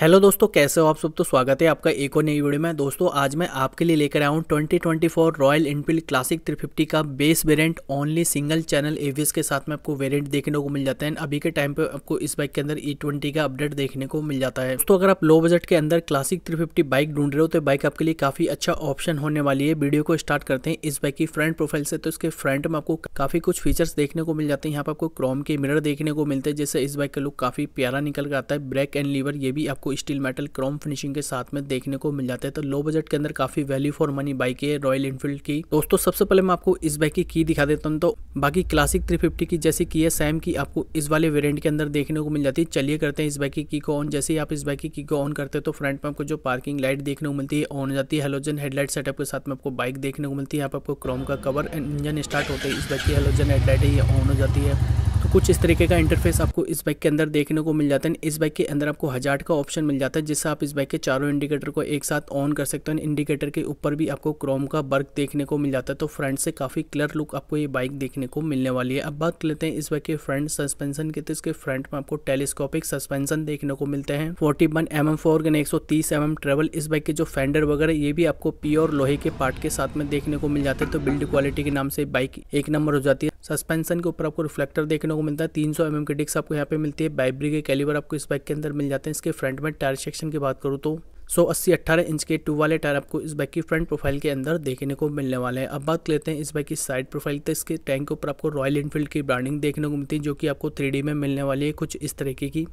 hello दोस्तों कैसे हो आप सब तो स्वागत है आपका एक और नई वीडियो में दोस्तों आज मैं आपके लिए लेकर आया हूँ 2024 रॉयल इनफील्ड क्लासिक 350 का base variant only single channel ABS के साथ में आपको वेरिएंट देखने को मिल जाता है अभी के टाइम पे आपको इस बाइक के अंदर ई e ट्वेंटी का अपडेट देखने को मिल जाता है दोस्तों अगर आप लो बजट के अंदर क्लासिक थ्री बाइक ढूंढ रहे हो तो बाइक आपके लिए काफी अच्छा ऑप्शन होने वाली है वीडियो को स्टार्ट करते हैं इस बाइक की फ्रंट प्रोफाइल से तो इसके फ्रंट में आपको काफी कुछ फीचर्स देखने को मिल जाते हैं यहाँ पर आपको क्रोम के मिरर देखने को मिलते हैं जिससे इस बाइक का लुक काफी प्यारा निकल कर आता है ब्रेक एंड लीवर ये भी आपको स्टील मेटल क्रोम फिनिशिंग के साथ में देखने को मिल जाते हैं तो लो बजट के अंदर काफी वैल्यू फॉर मनी बाइक है रॉयल इनफील्ड की दोस्तों सबसे पहले मैं आपको इस बाइक की की दिखा देता हूँ तो बाकी क्लासिक 350 की जैसी की है सैम की आपको इस वाले वेरियंट के अंदर देखने को मिल जाती है चलिए करते हैं इस बाइक की की को ऑन जैसे ही आप इस बाइक की की को ऑन करते हैं तो फ्रंट में आपको जो पार्किंग लाइट देखने को मिलती है ऑन हो जाती है हेलोजन हेडलाइट सेटअप के साथ में आपको बाइक देखने को मिलती है यहाँ पर आपको क्रोम का कवर इंजन स्टार्ट होते हैं इस बाइक की हेलोजन हेडलाइट ये ऑन हो जाती है कुछ इस तरीके का इंटरफेस आपको इस बाइक के अंदर देखने को मिल जाता है इस बाइक के अंदर आपको हजार्ट का ऑप्शन मिल जाता है जिससे आप इस बाइक के चारों इंडिकेटर को एक साथ ऑन कर सकते हो इंडिकेटर के ऊपर भी आपको क्रोम का वर्क देखने को मिल जाता है तो फ्रंट से काफ़ी क्लियर लुक आपको ये बाइक देखने को मिलने वाली है अब बात कर लेते हैं इस बाइक के फ्रंट सस्पेंशन की तो इसके फ्रंट में आपको टेलीस्कोपिक सस्पेंशन देखने को मिलते हैं forty one M M fork एक सौ तीस एम एम ट्रेवल इस बाइक के जो फेंडर वगैरह ये भी आपको प्योर लोहे के पार्ट के साथ में देखने को मिल जाता है तो बिल्ड क्वालिटी के नाम से बाइक एक नंबर हो जाती है सस्पेंशन के ऊपर आपको रिफ्लेक्टर देखने को मिलता है तीन सौ mm की डिस्क आपको यहाँ पे मिलती है बाइब्री के कैलिबर आपको इस बाइक के अंदर मिल जाते हैं इसके फ्रंट में टायर सेक्शन की बात करूँ तो सो अस्सी अट्ठारह इंच के टू वाले टायर आपको इस बाइक की फ्रंट प्रोफाइल के अंदर देखने को मिलने वाले हैं अब बात लेते हैं इस बाइक की साइड प्रोफाइल तो इसके टैंक के ऊपर आपको रॉयल इनफील्ड की ब्रांडिंग देखने को मिलती है जो कि आपको थ्री में मिलने वाली है कुछ इस तरीके की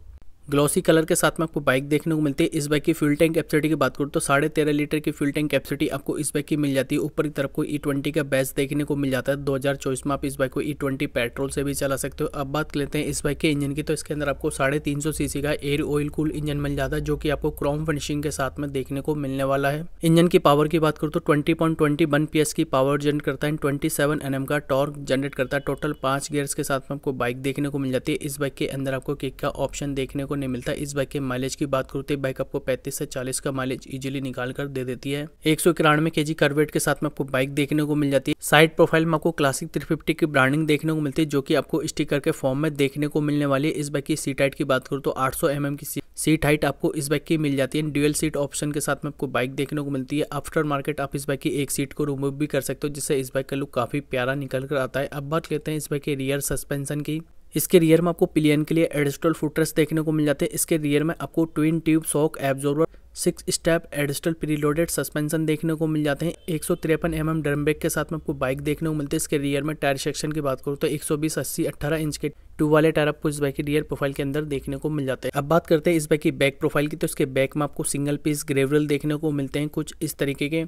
ग्लॉसी कलर के साथ में आपको बाइक देखने को मिलती है इस बाइक की फ्यूल टैंक कैपेसिटी की बात करूँ तो साढ़े तेरह लीटर की फ्यूल टैंक कैपेसिटी आपको इस बाइक की मिल जाती है ऊपर की तरफ को ई e ट्वेंटी का बैच देखने को मिल जाता है 2024 में आप इस बाइक को ई ट्वेंटी पेट्रोल से भी चला सकते हो अब बात लेते हैं इस बाइक के इंजन की तो इसके अंदर आपको साढ़े तीन सौ सीसी का एयर ऑयल कूल इंजन मिल जाता है जो कि आपको क्रोम फिनिशिंग के साथ में देखने को मिलने वाला है इंजन की पावर की बात करूँ तो twenty point twenty one P S की पावर जनरेट करता है ट्वेंटी सेवन एन एम का टॉर्क जनरेट करता है टोटल पांच गियर्स के साथ में आपको बाइक देखने को मिल जाती है इस बाइक के अंदर आपको किक का ऑप्शन देखने को नहीं मिलता इस बाइक के माइलेज की बात करते तो बाइक आपको पैंतीस से चालीस का माइलेज इजिली निकाल कर दे देती है एक सौ इक्यानवे के जी कार्बेट के साथ में आपको बाइक देखने को मिल जाती है साइड प्रोफाइल में आपको क्लासिक थ्री फिफ्टी की ब्रांडिंग देखने को मिलती है जो की आपको स्टिकर के फॉर्म में देखने को मिलने वाली है इस बाइक की सीट हाइट की बात करूँ तो आठ सौ एम mm एम की सीट हाइट आपको इस बाइक की मिल जाती है ड्यूअल सीट ऑप्शन के साथ में आपको बाइक देखने को मिलती है आफ्टर मार्केट आप इस बाइक की एक सीट को रिमूव भी कर सकते हो जिससे इस बाइक का लुक काफी प्यारा निकल कर आता है अब बात लेते हैं इस बाइक के रियर सस्पेंशन की इसके रियर में आपको पिलियन के लिए एडिस्टल फुटरेस देखने को मिल जाते हैं इसके रियर में आपको twin tube shock absorber six step adjustable preloaded suspension देखने को मिल जाते हैं एक सौ तिरपन एम एम ड्रम बैग के साथ में आपको बाइक देखने को मिलती है इसके रियर में टायर सेक्शन की बात करूँ तो एक सौ बीस अस्सी अट्ठारह इंच के टू वाले टायर आपको इस बाइक की रियर प्रोफाइल के अंदर देखने को मिल जाते हैं अब बात करते हैं इस बाइक की बैक प्रोफाइल की तो इसके बैक में आपको सिंगल पीस ग्रेवरल देखने को मिलते हैं कुछ इस तरीके के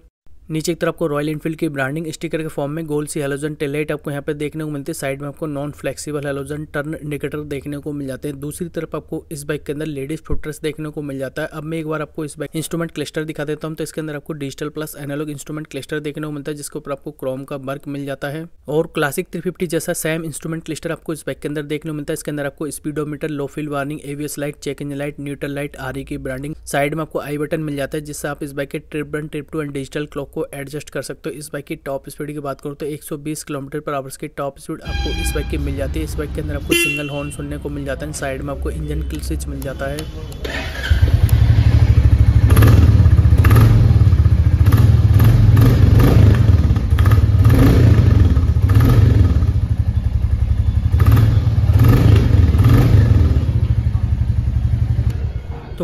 नीचे की तरफ आपको रॉयल इनफील्ड की ब्रांडिंग स्टिकर के फॉर्म में गोल सी हेलोजन टेलाइट आपको यहाँ पे देखने को मिलती है साइड में आपको non flexible halogen turn indicator देखने को मिल जाते हैं दूसरी तरफ आपको इस बाइक के अंदर लेडीज फोटर्स देखने को मिल जाता है अब मैं एक बार आपको इस बाइक इंस्ट्रूमेंट क्लस्टर दिखा देता हूँ तो इसके अंदर आपको digital plus analogue instrument cluster देखने को मिलता है जिसके ऊपर आपको क्रोम का वर्क मिल जाता है और क्लासिक थ्री जैसा सेम इंस्ट्रूमेंट क्लस्टर आपको इस बाइक के अंदर देखने को मिलता है इसके अंदर आपको speedometer low fuel warning ABS light check engine light neutral light R की ब्रांडिंग साइड में आपको आई बटन मिल जाता है जिससे आप इस बाइक के trip one trip two and digital clock आपको एडजस्ट कर सकते हो इस बाइक की टॉप स्पीड की बात करूँ तो 120 किलोमीटर पर आवर्स की टॉप स्पीड आपको इस बाइक की मिल जाती है इस बाइक के अंदर आपको सिंगल हॉर्न सुनने को मिल जाता है साइड में आपको इंजन किल स्विच मिल जाता है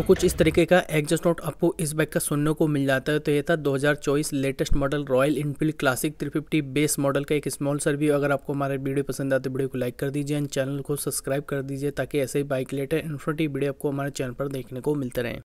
कुछ इस तरीके का एग्जस्ट नोट आपको इस बाइक का सुनने को मिल जाता है तो ये था 2024 latest model Royal Enfield classic 350 base model का एक स्मॉल सर भी अगर आपको हमारे वीडियो पसंद आते वीडियो को लाइक कर दीजिए एंड चैनल को सब्सक्राइब कर दीजिए ताकि ऐसे ही बाइक लेटर इन्फॉर्मेटिव वीडियो आपको हमारे चैनल पर देखने को मिलते रहें